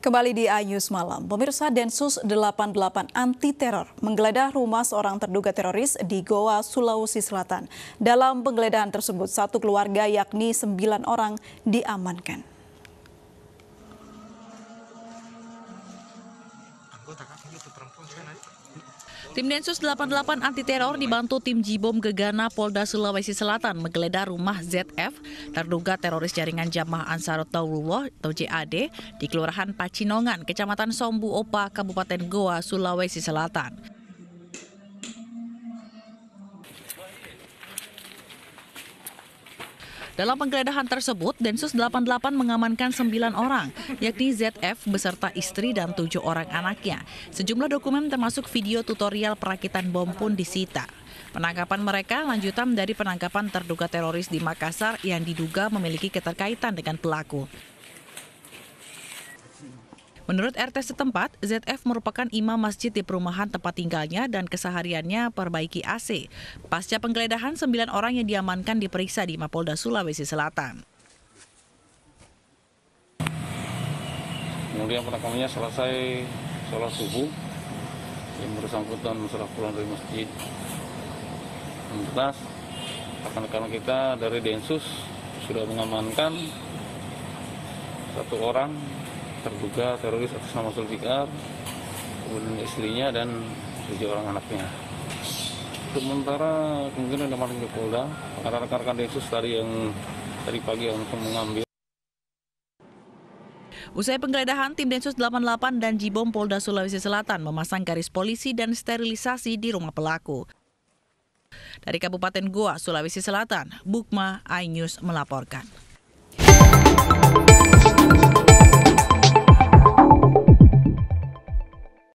Kembali di Ayus Malam, pemirsa Densus 88 anti teror menggeledah rumah seorang terduga teroris di Goa, Sulawesi Selatan. Dalam penggeledahan tersebut, satu keluarga yakni sembilan orang diamankan. Anggota perempuan kan? Tim Densus 88 anti teror dibantu tim Jibom Gegana Polda Sulawesi Selatan menggeledah rumah ZF terduga teroris jaringan Jamaah Ansarut Daulullah atau JAD di Kelurahan Pacinongan, Kecamatan Sombu Opa, Kabupaten Goa, Sulawesi Selatan. Dalam penggeledahan tersebut, Densus 88 mengamankan 9 orang, yakni ZF beserta istri dan tujuh orang anaknya. Sejumlah dokumen termasuk video tutorial perakitan bom pun disita. Penangkapan mereka lanjutan dari penangkapan terduga teroris di Makassar yang diduga memiliki keterkaitan dengan pelaku. Menurut RT setempat, ZF merupakan imam masjid di perumahan tempat tinggalnya dan kesehariannya perbaiki AC. Pasca penggeledahan, sembilan orang yang diamankan diperiksa di Mapolda Sulawesi Selatan. Kemudian penangkapannya selesai sholat subuh yang bersangkutan setelah pulang dari masjid. Lantas, rekan-rekan kita dari Densus sudah mengamankan satu orang terduga teroris atas nama Zulfikar kemudian istrinya dan tujuh orang anaknya sementara kemungkinan ada maling Polda ada rekan-rekan Densus tadi yang tadi pagi yang mengambil Usai penggeledahan, tim Densus 88 dan Jibom Polda Sulawesi Selatan memasang garis polisi dan sterilisasi di rumah pelaku. Dari Kabupaten Goa, Sulawesi Selatan, Bukma iNews melaporkan.